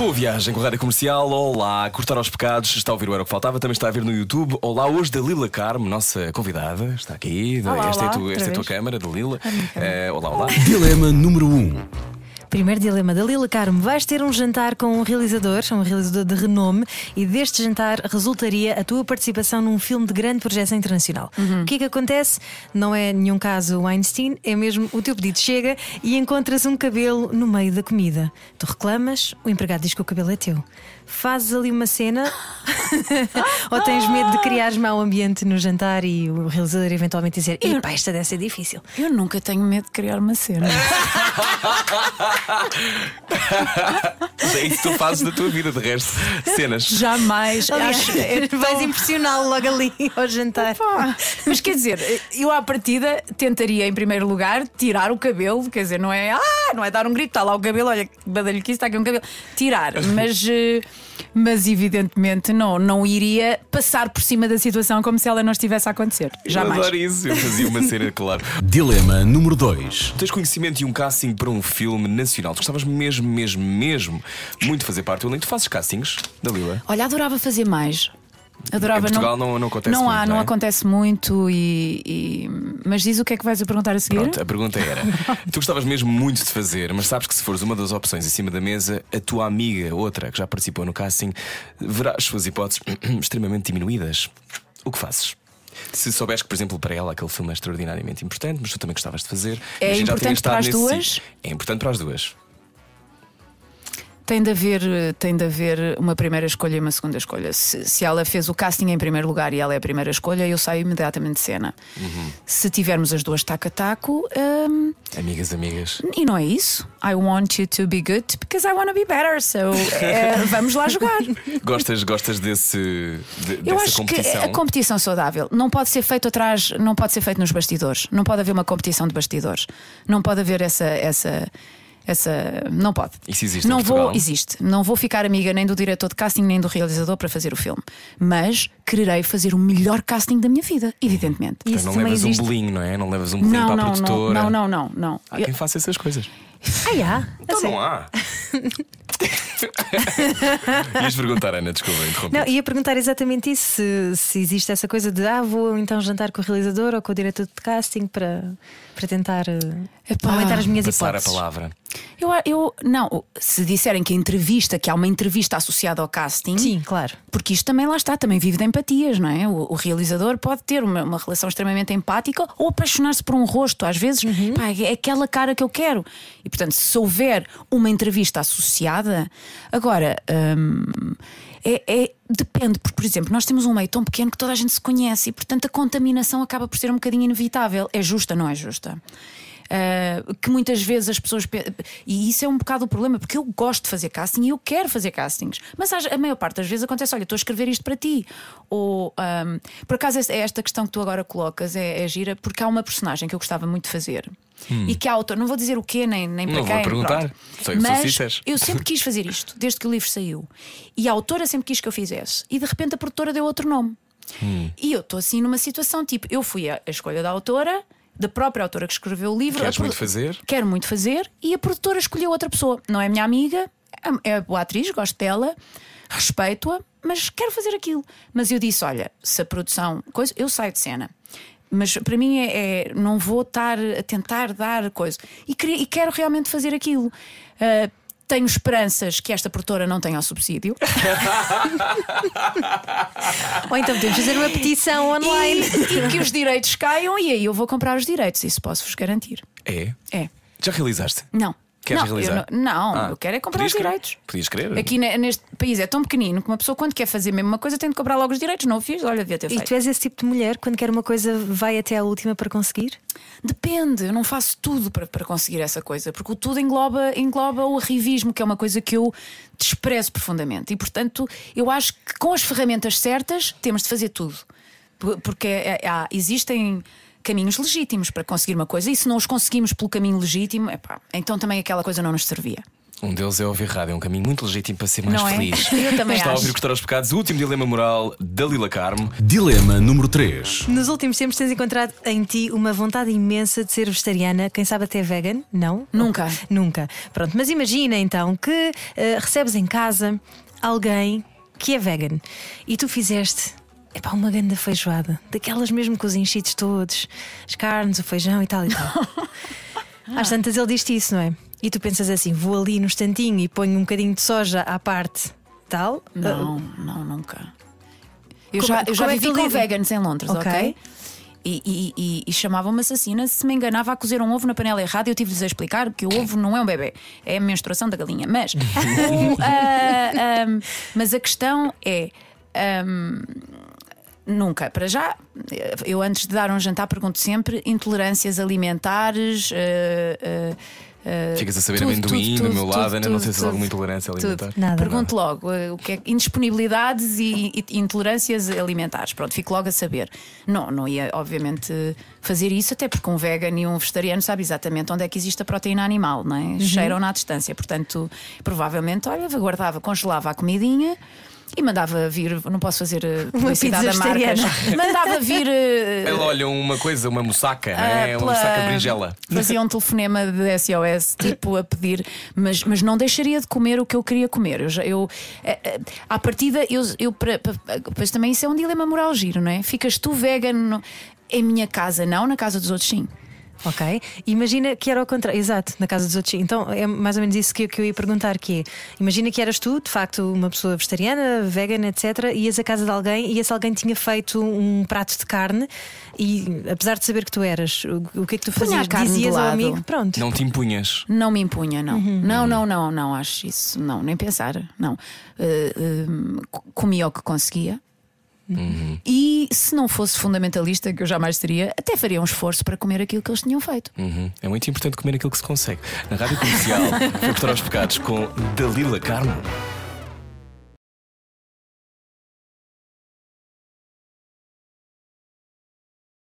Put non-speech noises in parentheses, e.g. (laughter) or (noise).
Boa viagem com a Rádio Comercial. Olá, cortar aos pecados. Está a ouvir o Era o que Faltava, também está a ver no YouTube. Olá, hoje da Lila Carmo, nossa convidada. Está aqui. Olá, esta é olá, é, tu, esta é a tua câmara, da Lila. Eh, olá, olá. Dilema número 1. Um. Primeiro dilema da Lila Carmo. Vais ter um jantar com um realizador, um realizador de renome, e deste jantar resultaria a tua participação num filme de grande projeção internacional. Uhum. O que é que acontece? Não é nenhum caso Einstein, é mesmo o teu pedido chega e encontras um cabelo no meio da comida. Tu reclamas, o empregado diz que o cabelo é teu. Fazes ali uma cena (laughs) ou tens medo de criar mau ambiente no jantar e o realizador eventualmente dizer: Epá, esta deve ser difícil. Eu nunca tenho medo de criar uma cena. (laughs) (laughs) é isso que tu fazes da tua vida, de resto. Cenas. Jamais. acho, é, é Vais impressioná-lo logo ali ao jantar. Opa. Mas quer dizer, eu à partida tentaria, em primeiro lugar, tirar o cabelo, quer dizer, não é. Ah, tirar, é, não é dar um grito, está lá o cabelo, olha, badalho que isso, está aqui um cabelo, tirar. Mas, (laughs) eh, mas evidentemente não, não iria passar por cima da situação como se ela não estivesse a acontecer. Jamais. Eu adoro isso, eu fazia uma cena, (laughs) claro. Dilema número 2. Tens conhecimento de um casting para um filme nacional? Tu gostavas mesmo, mesmo, mesmo muito de fazer parte do elenco. Tu fazes castings da Lila? Olha, adorava fazer mais. Adorava. Em Portugal não, não, não acontece não muito. Há, não há, é? não acontece muito. E, e, Mas diz o que é que vais a perguntar a seguir? Pronto, a pergunta era: tu gostavas mesmo muito de fazer, mas sabes que se fores uma das opções em cima da mesa, a tua amiga, outra que já participou no casting, verás suas hipóteses (clears throat) extremamente diminuídas. O que fazes? Se soubesses que, por exemplo, para ela aquele filme é extraordinariamente importante, mas tu também gostavas de fazer. É importante para as duas? É importante para as duas. Tem de haver, tem de haver uma primeira escolha e uma segunda escolha. Se, se ela fez o casting em primeiro lugar e ela é a primeira escolha, eu saio imediatamente de cena. Uhum. Se tivermos as duas taco a taco. Um... Amigas, amigas. E não é isso. I want you to be good because I want to be better. So (laughs) eh, vamos lá jogar. gostas, gostas desse, de, eu dessa acho competição? Que a competição saudável não pode ser feito atrás, não pode ser feito nos bastidores. Não pode haver uma competição de bastidores. Não pode haver essa essa essa não pode. Isso existe. Não vou, existe. Não vou ficar amiga nem do diretor de casting nem do realizador para fazer o filme, mas quererei fazer o melhor casting da minha vida, evidentemente. Então, não levas existe. um bolinho, não é? Não levas um bolinho não, para não, a produtora. Não, não, não, não. Há quem faça essas coisas. Ah, yeah. então é- não há. (laughs) Ias perguntar, Ana, desculpa, interromper. Não, ia perguntar exatamente isso: se, se, existe essa coisa de ah, vou então jantar com o realizador ou com o diretor de casting para, para tentar eh, Epá, aumentar as minhas passar hipóteses. Passar a palavra. Eu, eu não, se disserem que a entrevista, que há uma entrevista associada ao casting, sim, claro. Porque isto também lá está, também vive de empatias, não é? O, o realizador pode ter uma, uma, relação extremamente empática ou apaixonar-se por um rosto, às vezes uhum. pá, é aquela cara que eu quero. E portanto, se houver uma entrevista associada, agora hum, é, é, depende, porque, por exemplo, nós temos um meio tão pequeno que toda a gente se conhece e, portanto, a contaminação acaba por ser um bocadinho inevitável. É justa, não é justa? Eh, que muitas vezes as pessoas. E isso é um bocado o problema, porque eu gosto de fazer casting e eu quero fazer castings, mas a maior parte das vezes acontece: olha, estou a escrever isto para ti. Ou, um, por acaso, é esta questão que tu agora colocas é, é gira, porque há uma personagem que eu gostava muito de fazer. Hum. e que a autor, não vou dizer o quê, nem, nem para não quem, vou perguntar, mas eu sempre quis fazer isto, desde que o livro saiu. E a autora sempre quis que eu fizesse, e de repente a produtora deu outro nome. Hum. E eu estou assim numa situação tipo: eu fui a escolha da autora, da própria autora que escreveu o livro. Queres muito fazer? Quero muito fazer. E a produtora escolheu outra pessoa. Não é minha amiga, é, é boa atriz, gosto dela, respeito-a, mas quero fazer aquilo. Mas eu disse: olha, se a produção. coisa, eu saio de cena. Mas para mim é, é não vou estar a tentar dar coisa. E, queria, e quero realmente fazer aquilo. Uh, tenho esperanças que esta produtora não tenha o subsídio. Ou então podemos fazer uma petição online. E, e que os direitos caiam e aí eu vou comprar os direitos, isso posso-vos garantir. É? É. Já realizaste? Não. Queres não, realizar? Eu não, não ah, eu quero é comprar os querer, direitos. Podias crer Aqui neste país é tão pequenino que uma pessoa, quando quer fazer mesmo uma coisa, tem de comprar logo os direitos. Não o fiz, olha, devia ter feito. E tu és esse tipo de mulher, quando quer uma coisa, vai até à última para conseguir? Depende, eu não faço tudo para, para conseguir essa coisa, porque o tudo engloba, engloba o arrivismo, que é uma coisa que eu desprezo profundamente. E, portanto, eu acho que com as ferramentas certas, temos de fazer tudo. Porque é, é, existem caminhos legítimos para conseguir uma coisa, e se não os conseguimos pelo caminho legítimo, epá, então também aquela coisa não nos servia. Um deles é ouvir rádio, é um caminho muito legítimo para ser mais não é? feliz. É? (laughs) Eu também Está acho. a ouvir Cortar os Pecados, o último dilema moral da Lila Carmo. Dilema número 3. Nos últimos tempos tens encontrado em ti uma vontade imensa de ser vegetariana, quem sabe até vegan? Não? Nunca. Nunca. Pronto, mas imagina então que uh, recebes em casa alguém que é vegan e tu fizeste é pá, uma grande feijoada, daquelas mesmo com os enchidos todos, as carnes, o feijão e tal e tal. (laughs) Às tantas ele diz isso, não é? E tu pensas assim: vou ali no estantinho e ponho um bocadinho de soja à parte, tal? Não, uh, não, nunca. Eu já, é- eu já é vivi com vegans em Londres, ok? okay? E, e, e, e chamavam-me assassina se me enganava a cozer um ovo na panela errada. Eu tive-lhes a explicar que o ovo não é um bebê, é a menstruação da galinha. Mas, uh, (laughs) ah, um, ah, mas a questão é. Um, Nunca. Para já, eu antes de dar um jantar pergunto sempre: intolerâncias alimentares. Uh, uh, Uh, Ficas a saber tudo, amendoim tudo, do meu tudo, lado, Ana, não sei se há alguma intolerância alimentar. Nada, Pergunto nada. logo o que é indisponibilidades e, e, intolerâncias alimentares. Pronto, fico logo a saber. Não, não ia, obviamente, fazer isso, até porque um vegan e um vegetariano sabe exatamente onde é que existe a proteína animal, não é? Uhum. Cheiram na distância. Portanto, provavelmente, olha, guardava, congelava a comidinha e mandava vir, não posso fazer eh, publicidade a marcas, (laughs) mandava vir. Eh, Ela olha uma coisa, uma moçaca, é? Ah, uma moçaca berinjela. Fazia um (laughs) telefonema de SOS, tipo a pedir, mas, mas não deixaria de comer o que eu queria comer. Eu, eu eh, à partida, eu, eu pra, pra, pois também isso é um dilema moral giro, não é? Ficas tu vegan em minha casa, não, na casa dos outros, sim. Ok? Imagina que era ao contrário. Exato, na casa dos outros. Então é mais ou menos isso que, que eu ia perguntar: que é, imagina que eras tu, de facto, uma pessoa vegetariana, vegan, etc., ias à casa de alguém e esse alguém tinha feito um prato de carne e, apesar de saber que tu eras, o, o que é que tu fazias? Dizias ao amigo, pronto. Não te impunhas. Não me impunha, não. Uhum. Não, não, não, não, acho isso. Não, nem pensar. Não. Uh, uh, comia o que conseguia. Uhum. E se não fosse fundamentalista, que eu jamais seria, até faria um esforço para comer aquilo que eles tinham feito. Uhum. É muito importante comer aquilo que se consegue. Na rádio comercial, (laughs) vou os pecados com Dalila Carmo.